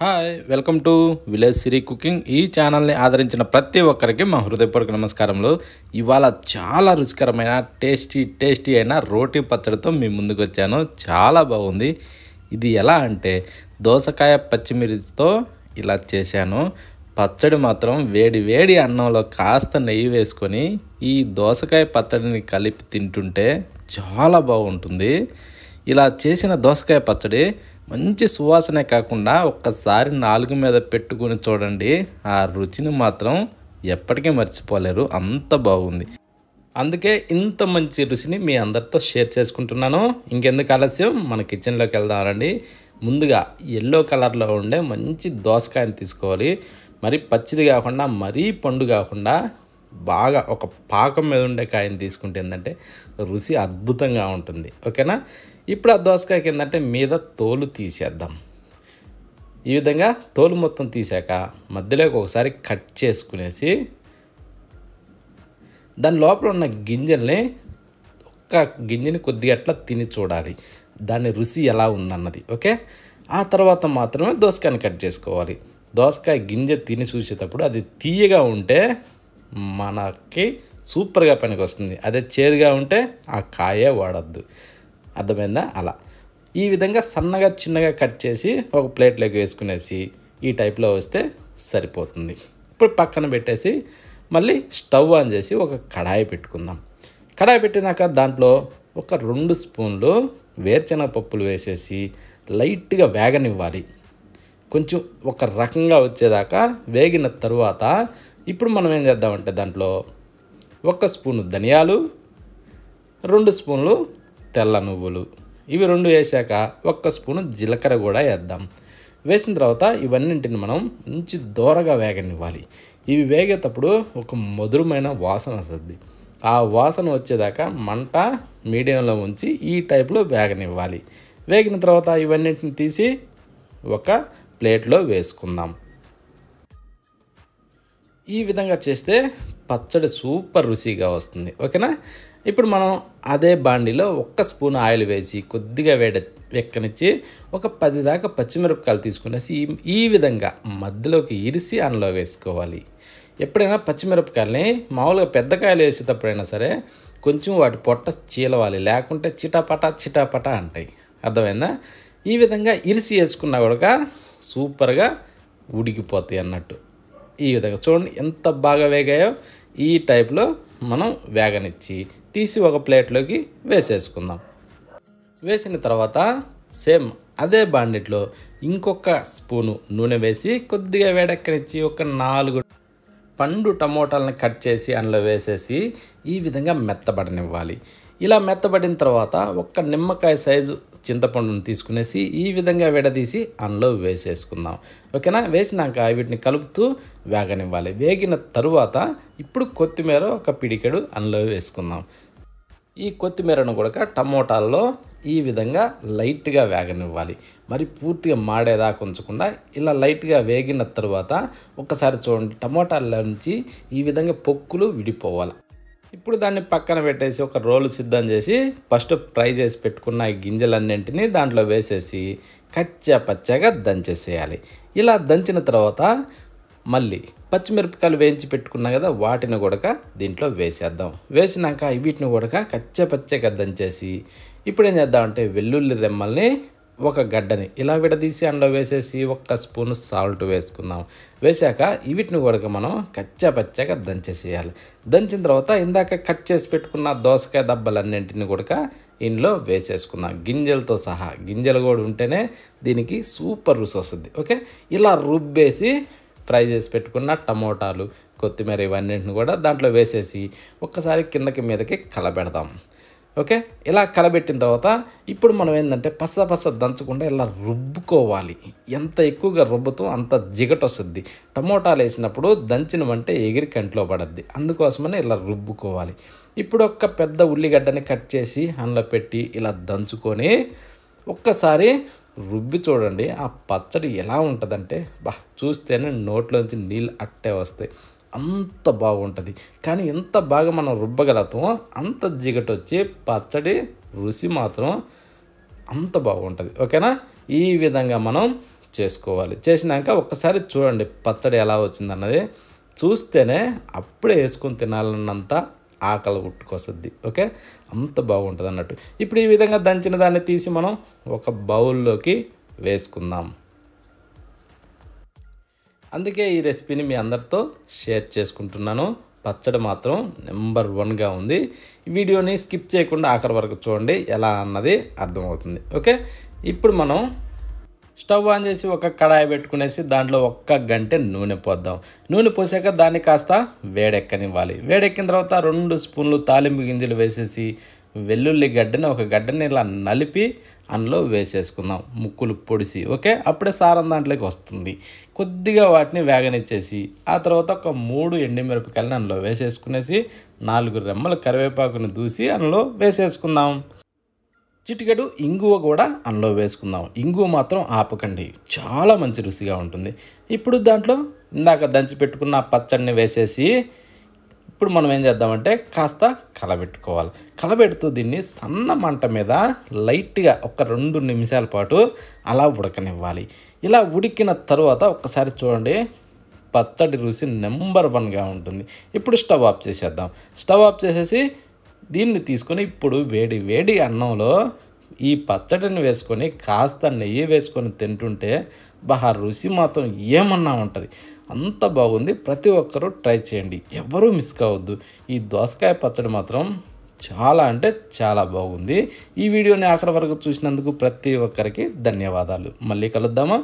hi welcome to village Sri cooking ఈ ఛానల్ని ఆదరించిన ప్రతి ఒక్కరికి మా హృదయపూర్వక నమస్కారములు ఇవాళ చాలా రుచికరమైన టేస్టీ టేస్టీ అయిన రోటీ పచ్చడితో మీ ముందుకు వచ్చాను చాలా బాగుంది ఇది ఎలా అంటే దోసకాయ పచ్చిమిర్చితో ఇలా చేశాను పచ్చడి మాత్రం వేడి వేడి అన్నంలో కాస్త నెయ్యి వేసుకొని ఈ దోసకాయ పచ్చడిని కలిపి తింటుంటే చాలా బాగుంటుంది ఇలా చేసిన దోసకాయ పచ్చడి మంచి సువాసనే కాకుండా ఒక్కసారి నాలుగు మీద పెట్టుకుని చూడండి ఆ రుచిని మాత్రం ఎప్పటికీ మర్చిపోలేరు అంత బాగుంది అందుకే ఇంత మంచి రుచిని మీ అందరితో షేర్ చేసుకుంటున్నాను ఇంకెందుకు ఆలస్యం మన కిచెన్లోకి వెళ్దామండి ముందుగా ఎల్లో కలర్లో ఉండే మంచి దోసకాయని తీసుకోవాలి మరి పచ్చిది కాకుండా మరీ పండు కాకుండా బాగా ఒక పాకం మీద ఉండే కాయని తీసుకుంటే ఏంటంటే రుచి అద్భుతంగా ఉంటుంది ఓకేనా ఇప్పుడు ఆ దోసకాయకి ఏంటంటే మీద తోలు తీసేద్దాం ఈ విధంగా తోలు మొత్తం తీసాక మధ్యలోకి ఒకసారి కట్ చేసుకునేసి దాని లోపల ఉన్న గింజల్ని ఒక్క గింజని కొద్దిగా అట్లా తిని చూడాలి దాని రుచి ఎలా ఉందన్నది ఓకే ఆ తర్వాత మాత్రమే దోసకాయని కట్ చేసుకోవాలి దోసకాయ గింజ తిని చూసేటప్పుడు అది తీయగా ఉంటే మనకి సూపర్గా పనికి వస్తుంది అదే చేదుగా ఉంటే ఆ కాయే వాడద్దు అర్థమైందా అలా ఈ విధంగా సన్నగా చిన్నగా కట్ చేసి ఒక ప్లేట్లోకి వేసుకునేసి ఈ టైప్లో వస్తే సరిపోతుంది ఇప్పుడు పక్కన పెట్టేసి మళ్ళీ స్టవ్ ఆన్ చేసి ఒక కడాయి పెట్టుకుందాం కడాయి పెట్టినాక దాంట్లో ఒక రెండు స్పూన్లు వేరుశనగ పప్పులు వేసేసి లైట్గా వేగనివ్వాలి కొంచెం ఒక రకంగా వచ్చేదాకా వేగిన తర్వాత ఇప్పుడు మనం ఏం చేద్దామంటే దాంట్లో ఒక స్పూను ధనియాలు రెండు స్పూన్లు తెల్ల నువ్వులు ఇవి రెండు వేసాక ఒక్క స్పూను జీలకర్ర కూడా వేద్దాం వేసిన తర్వాత ఇవన్నింటిని మనం మంచి దూరగా వేగనివ్వాలి ఇవి వేగేటప్పుడు ఒక మధురమైన వాసన వస్తుంది ఆ వాసన వచ్చేదాకా మంట మీడియంలో ఉంచి ఈ టైప్లో వేగనివ్వాలి వేగిన తర్వాత ఇవన్నింటిని తీసి ఒక ప్లేట్లో వేసుకుందాం ఈ విధంగా చేస్తే పచ్చడి సూపర్ రుచిగా వస్తుంది ఓకేనా ఇప్పుడు మనం అదే బాండిలో ఒక్క స్పూన్ ఆయిల్ వేసి కొద్దిగా వేడ వెక్కనిచ్చి ఒక పది దాకా పచ్చిమిరపకాయలు తీసుకునేసి ఈ విధంగా మధ్యలోకి ఇరిసి అందులో వేసుకోవాలి ఎప్పుడైనా పచ్చిమిరపకాయలని మామూలుగా పెద్ద కాయలు వేసేటప్పుడైనా సరే కొంచెం వాటి పొట్ట చీలవాలి లేకుంటే చిటాపట చిటాపట అంటాయి అర్థమైందా ఈ విధంగా ఇరిసి వేసుకున్నా కూడా సూపర్గా ఉడికిపోతాయి అన్నట్టు ఈ విధంగా చూడండి ఎంత బాగా వేగాయో ఈ టైప్లో మనం వేగనిచ్చి తీసి ఒక ప్లేట్లోకి వేసేసుకుందాం వేసిన తర్వాత సేమ్ అదే బాండిట్లో ఇంకొక స్పూను నూనె వేసి కొద్దిగా వేడెక్కనిచ్చి ఒక నాలుగు పండు టమోటాలను కట్ చేసి అందులో వేసేసి ఈ విధంగా మెత్తబడనివ్వాలి ఇలా మెత్తబడిన తర్వాత ఒక్క నిమ్మకాయ సైజు చింతపండును తీసుకునేసి ఈ విధంగా విడదీసి అందులో వేసేసుకుందాం ఓకేనా వేసినాక వీటిని కలుపుతూ వేగనివ్వాలి వేగిన తరువాత ఇప్పుడు కొత్తిమీర ఒక పిడికెడు అందులో వేసుకుందాం ఈ కొత్తిమీరను కూడా టమోటాల్లో ఈ విధంగా లైట్గా వేగనివ్వాలి మరి పూర్తిగా మాడేదాకా ఉంచకుండా ఇలా లైట్గా వేగిన తర్వాత ఒకసారి చూడండి టమోటాల నుంచి ఈ విధంగా పొక్కులు విడిపోవాలి ఇప్పుడు దాన్ని పక్కన పెట్టేసి ఒక రోలు సిద్ధం చేసి ఫస్ట్ ఫ్రై చేసి పెట్టుకున్న ఈ గింజలన్నింటినీ దాంట్లో వేసేసి కచ్చా పచ్చగా దంచేసేయాలి ఇలా దంచిన తర్వాత మళ్ళీ పచ్చిమిరపకాయలు వేయించి పెట్టుకున్నా కదా వాటిని కూడా దీంట్లో వేసేద్దాం వేసినాక వీటిని కూడా కచ్చపచ్చగా దంచేసి ఇప్పుడు ఏం చేద్దామంటే వెల్లుల్లి రెమ్మల్ని ఒక గడ్డని ఇలా విడదీసి అందులో వేసేసి ఒక్క స్పూన్ సాల్ట్ వేసుకుందాం వేశాక వీటిని కూడా మనం కచ్చా దంచేసేయాలి దంచిన తర్వాత ఇందాక కట్ చేసి పెట్టుకున్న దోసకాయ దబ్బలన్నింటిని కూడా ఇందులో వేసేసుకుందాం గింజలతో సహా గింజలు కూడా ఉంటేనే దీనికి సూపర్ రుచి వస్తుంది ఓకే ఇలా రుబ్బేసి ఫ్రై చేసి పెట్టుకున్న టమోటాలు కొత్తిమీర ఇవన్నింటిని కూడా దాంట్లో వేసేసి ఒక్కసారి కిందకి మీదకి కలబెడదాం ఓకే ఇలా కలబెట్టిన తర్వాత ఇప్పుడు మనం ఏంటంటే పస పస దంచకుండా ఇలా రుబ్బుకోవాలి ఎంత ఎక్కువగా రుబ్బుతాం అంత జిగట వస్తుంది టమోటాలు వేసినప్పుడు దంచిన వంటే ఎగిరి కంట్లో పడద్ది అందుకోసమని ఇలా రుబ్బుకోవాలి ఇప్పుడు ఒక్క పెద్ద ఉల్లిగడ్డని కట్ చేసి అందులో పెట్టి ఇలా దంచుకొని ఒక్కసారి రుబ్బి చూడండి ఆ పచ్చడి ఎలా ఉంటుందంటే బా చూస్తేనే నోట్లోంచి నీళ్ళు అట్టే వస్తాయి అంత బాగుంటుంది కానీ ఎంత బాగా మనం రుబ్బగలుగుతామో అంత జిగట వచ్చి పచ్చడి రుచి మాత్రం అంత బాగుంటుంది ఓకేనా ఈ విధంగా మనం చేసుకోవాలి చేసినాక ఒక్కసారి చూడండి పచ్చడి ఎలా వచ్చింది అన్నది చూస్తేనే అప్పుడే వేసుకొని తినాలన్నంత ఆకలి ఉట్టుకొస్తుంది ఓకే అంత బాగుంటుంది అన్నట్టు ఇప్పుడు ఈ విధంగా దంచిన దాన్ని తీసి మనం ఒక బౌల్లోకి వేసుకుందాం అందుకే ఈ రెసిపీని మీ అందరితో షేర్ చేసుకుంటున్నాను పచ్చడి మాత్రం నెంబర్ వన్గా ఉంది వీడియోని స్కిప్ చేయకుండా ఆఖరి వరకు చూడండి ఎలా అన్నది అర్థమవుతుంది ఓకే ఇప్పుడు మనం స్టవ్ ఆన్ చేసి ఒక కడాయి పెట్టుకునేసి దాంట్లో ఒక్క గంటే నూనె పోద్దాం నూనె పోసాక దాన్ని కాస్త వేడెక్కనివ్వాలి వేడెక్కిన తర్వాత రెండు స్పూన్లు తాలింపు గింజలు వేసేసి వెల్లుల్లి గడ్డని ఒక గడ్డని ఇలా నలిపి అందులో వేసేసుకుందాం ముక్కులు పొడిసి ఓకే అప్పుడే సారం దాంట్లోకి వస్తుంది కొద్దిగా వాటిని వేగనిచ్చేసి ఆ తర్వాత ఒక మూడు ఎండిమిరపకాయలను అందులో వేసేసుకునేసి నాలుగు రెమ్మల కరివేపాకుని దూసి అందులో వేసేసుకుందాం చిటికడు ఇంగువ కూడా అందులో వేసుకుందాం ఇంగువ మాత్రం ఆపకండి చాలా మంచి రుచిగా ఉంటుంది ఇప్పుడు దాంట్లో ఇందాక దంచి పెట్టుకున్న పచ్చడిని వేసేసి ఇప్పుడు మనం ఏం చేద్దామంటే కాస్త కలబెట్టుకోవాలి కలబెడుతూ దీన్ని సన్న మంట మీద లైట్గా ఒక రెండు నిమిషాల పాటు అలా ఉడకనివ్వాలి ఇలా ఉడికిన తర్వాత ఒక్కసారి చూడండి పచ్చడి రుచి నెంబర్ వన్గా ఉంటుంది ఇప్పుడు స్టవ్ ఆఫ్ చేసేద్దాం స్టవ్ ఆఫ్ చేసేసి దీన్ని తీసుకొని ఇప్పుడు వేడి వేడి అన్నంలో ఈ పచ్చడిని వేసుకొని కాస్త నెయ్యి వేసుకొని తింటుంటే బహా రుచి మాత్రం ఏమన్నా ఉంటుంది అంత బాగుంది ప్రతి ఒక్కరూ ట్రై చేయండి ఎవరూ మిస్ కావద్దు ఈ దోసకాయ పచ్చడి మాత్రం చాలా అంటే చాలా బాగుంది ఈ వీడియోని ఆఖరి వరకు చూసినందుకు ప్రతి ఒక్కరికి ధన్యవాదాలు మళ్ళీ కలుద్దామా